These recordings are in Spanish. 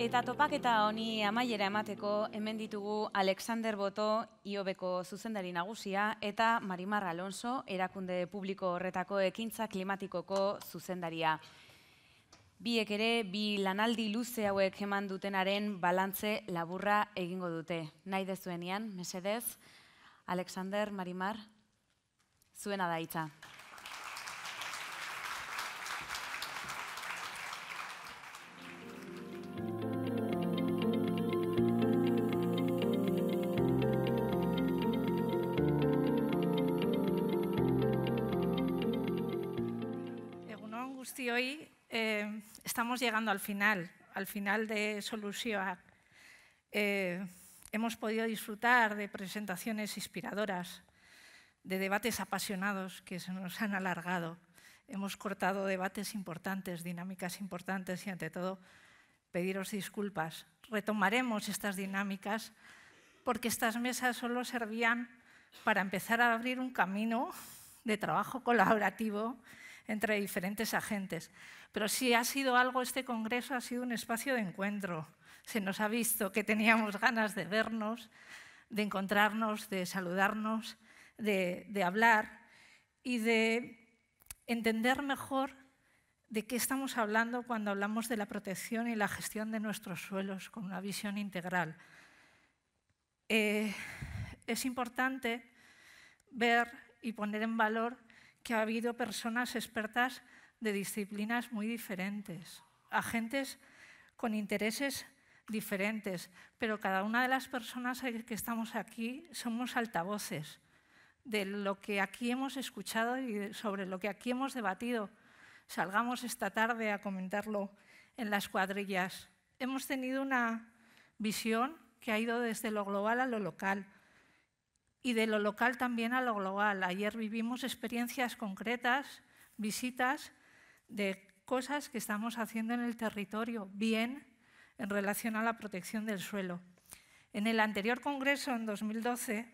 Eta topaketa honi amaiera emateko hemen ditugu Alexander Boto Iobeko zuzendari nagusia eta Marimar Alonso erakunde publiko horretako ekintza klimatikoko zuzendaria. Biek ere bi lanaldi luze hauek eman dutenaren balantze laburra egingo dute. Nahi dezuenean, mesedez, Alexander Marimar zuena da hitza. y hoy eh, estamos llegando al final, al final de Solución. Eh, hemos podido disfrutar de presentaciones inspiradoras, de debates apasionados que se nos han alargado. Hemos cortado debates importantes, dinámicas importantes y, ante todo, pediros disculpas. Retomaremos estas dinámicas porque estas mesas solo servían para empezar a abrir un camino de trabajo colaborativo entre diferentes agentes. Pero si ha sido algo, este Congreso ha sido un espacio de encuentro. Se nos ha visto que teníamos ganas de vernos, de encontrarnos, de saludarnos, de, hablar y de entender mejor de qué estamos hablando cuando hablamos de la protección y la gestión de nuestros suelos con una visión integral. Eh, es importante ver y poner en valor que ha habido personas expertas de disciplinas muy diferentes, agentes con intereses diferentes, pero cada una de las personas que estamos aquí somos altavoces de lo que aquí hemos escuchado y sobre lo que aquí hemos debatido. Salgamos esta tarde a comentarlo en las cuadrillas. Hemos tenido una visión que ha ido desde lo global a lo local y de lo local también a lo global. Ayer vivimos experiencias concretas, visitas de cosas que estamos haciendo en el territorio, bien en relación a la protección del suelo. En el anterior Congreso, en 2012,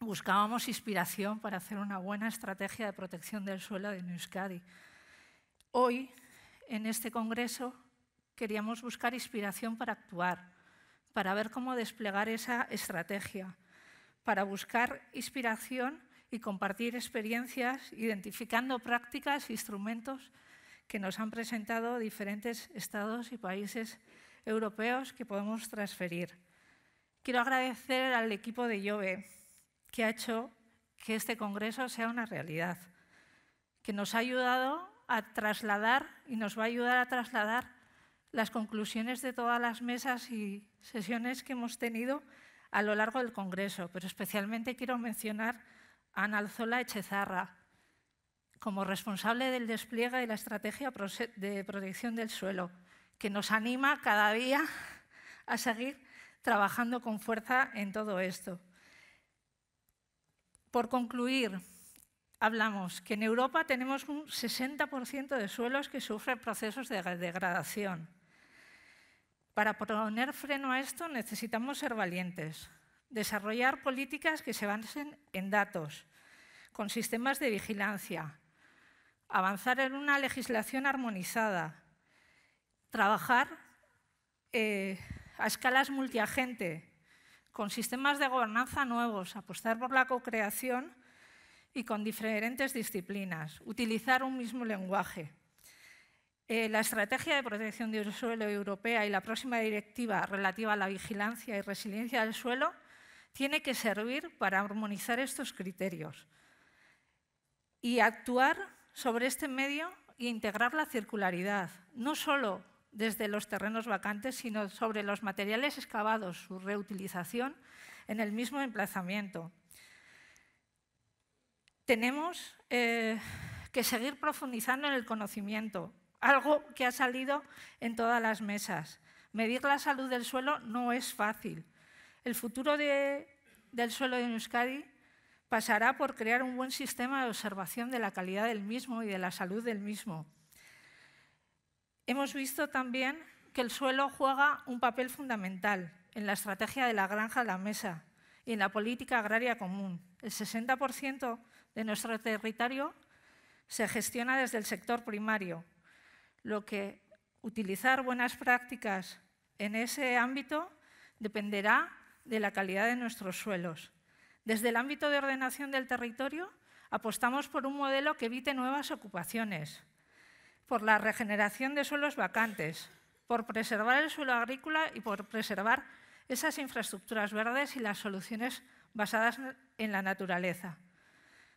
buscábamos inspiración para hacer una buena estrategia de protección del suelo de Euskadi. Hoy, en este Congreso, queríamos buscar inspiración para actuar, para ver cómo desplegar esa estrategia para buscar inspiración y compartir experiencias, identificando prácticas, e instrumentos que nos han presentado diferentes estados y países europeos que podemos transferir. Quiero agradecer al equipo de Jove que ha hecho que este congreso sea una realidad, que nos ha ayudado a trasladar y nos va a ayudar a trasladar las conclusiones de todas las mesas y sesiones que hemos tenido a lo largo del Congreso, pero especialmente quiero mencionar a Ana Alzola Echezarra como responsable del despliegue de la estrategia de protección del suelo, que nos anima cada día a seguir trabajando con fuerza en todo esto. Por concluir, hablamos que en Europa tenemos un 60% de suelos que sufren procesos de degradación. Para poner freno a esto necesitamos ser valientes, desarrollar políticas que se basen en datos, con sistemas de vigilancia, avanzar en una legislación armonizada, trabajar eh, a escalas multiagente, con sistemas de gobernanza nuevos, apostar por la co-creación y con diferentes disciplinas, utilizar un mismo lenguaje. Eh, la Estrategia de Protección del Suelo Europea y la próxima directiva relativa a la vigilancia y resiliencia del suelo tiene que servir para armonizar estos criterios y actuar sobre este medio e integrar la circularidad, no solo desde los terrenos vacantes, sino sobre los materiales excavados, su reutilización en el mismo emplazamiento. Tenemos eh, que seguir profundizando en el conocimiento, algo que ha salido en todas las mesas. Medir la salud del suelo no es fácil. El futuro del suelo de Euskadi pasará por crear un buen sistema de observación de la calidad del mismo y de la salud del mismo. Hemos visto también que el suelo juega un papel fundamental en la estrategia de la granja a la mesa y en la política agraria común. El 60% de nuestro territorio se gestiona desde el sector primario lo que utilizar buenas prácticas en ese ámbito dependerá de la calidad de nuestros suelos. Desde el ámbito de ordenación del territorio, apostamos por un modelo que evite nuevas ocupaciones, por la regeneración de suelos vacantes, por preservar el suelo agrícola y por preservar esas infraestructuras verdes y las soluciones basadas en la naturaleza.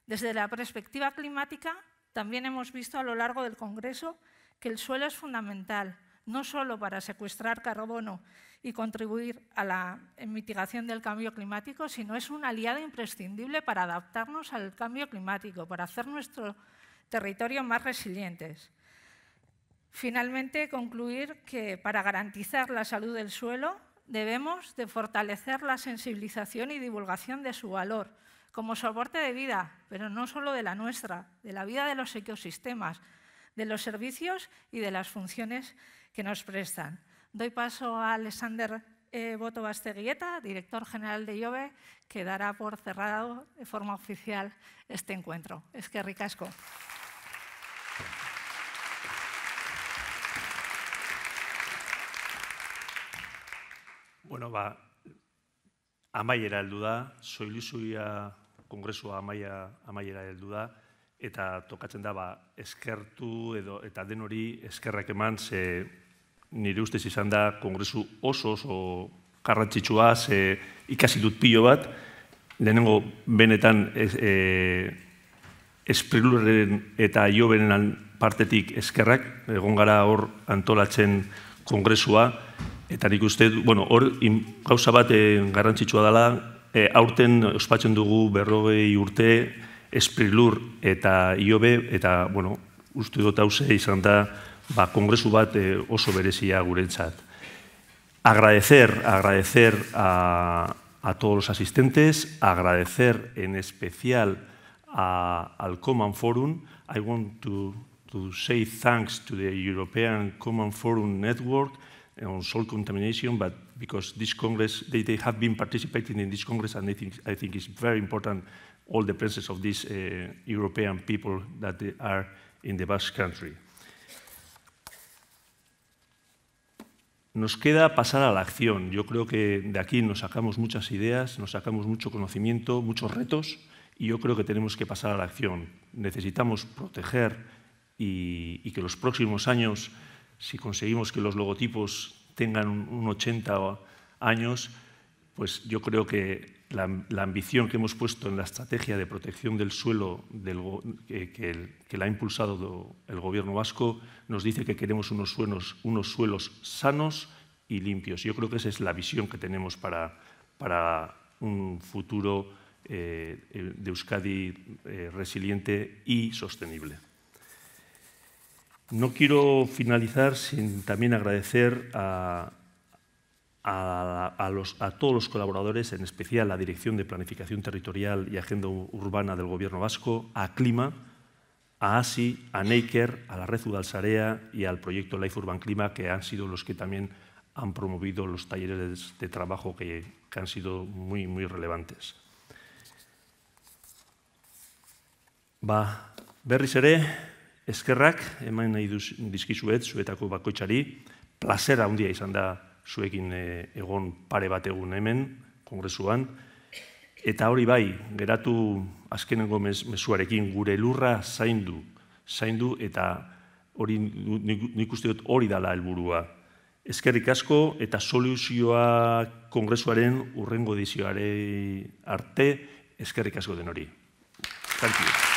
Desde la perspectiva climática, también hemos visto a lo largo del Congreso que el suelo es fundamental, no solo para secuestrar carbono y contribuir a la mitigación del cambio climático, sino es un aliado imprescindible para adaptarnos al cambio climático, para hacer nuestro territorio más resilientes. Finalmente, concluir que para garantizar la salud del suelo debemos de fortalecer la sensibilización y divulgación de su valor como soporte de vida, pero no solo de la nuestra, de la vida de los ecosistemas, de los servicios y de las funciones que nos prestan. Doy paso a Alexander eh, Boto Basteguieta, director general de IOBE, que dará por cerrado de forma oficial este encuentro. Es que ricasco. Bueno, Duda, soy heldu y a Congreso amaia, amaiera del Duda. eta tokatzen da ba, eskertu edo eta den hori eskerrak eman ze nire ustez izan da kongresu oso oso garrantzitsua ze ikasi dut pilo bat lehenengo benetan espriluren e, eta joberen partetik eskerrak egon gara hor antolatzen kongresua eta nik uste bueno, hor gauza bat e, garrantzitsua dela eh, aurten ospatzen dugu berrogei urte esprilur eta iobe, eta, bueno, uste dut ze izan da, ba, kongresu bat eh, oso berezia gurentzat. Agradecer, agradecer a, a todos los asistentes, agradecer en especial a, al Common Forum. I want to, to say thanks to the European Common Forum Network on soil contamination, but because this Congress, they, they have been participating in this Congress, and I think, I think it's very important all the presence of these uh, European people that are in the Country. Nos queda pasar a la acción. Yo creo que de aquí nos sacamos muchas ideas, nos sacamos mucho conocimiento, muchos retos, y yo creo que tenemos que pasar a la acción. Necesitamos proteger y, y que los próximos años, si conseguimos que los logotipos tengan un 80 años, pues yo creo que la, ambición que hemos puesto en la estrategia de protección del suelo que, la ha impulsado el gobierno vasco nos dice que queremos unos suelos, sanos y limpios. Yo creo que esa es la visión que tenemos para, un futuro eh, de Euskadi eh, resiliente y sostenible. No quiero finalizar sin también agradecer a, todos los colaboradores, en especial a la Dirección de Planificación Territorial y Agenda Urbana del Gobierno Vasco, a Clima, a ASI, a Neiker, a la Red Udalsarea y al proyecto Life Urban Clima, que han sido los que también han promovido los talleres de trabajo que, han sido muy, muy relevantes. Va, eskerrak eman nahi duz dizkizuet zuetako bakoitzari, plazera handia izan da zuekin eh, egon pare bat egun hemen, kongresuan, eta hori bai, geratu azkenen mesuarekin gure lurra zaindu, zaindu eta hori nik uste dut hori dala helburua. Ezkerrik asko eta soluzioa kongresuaren urrengo dizioare arte, ezkerrik asko den hori. Thank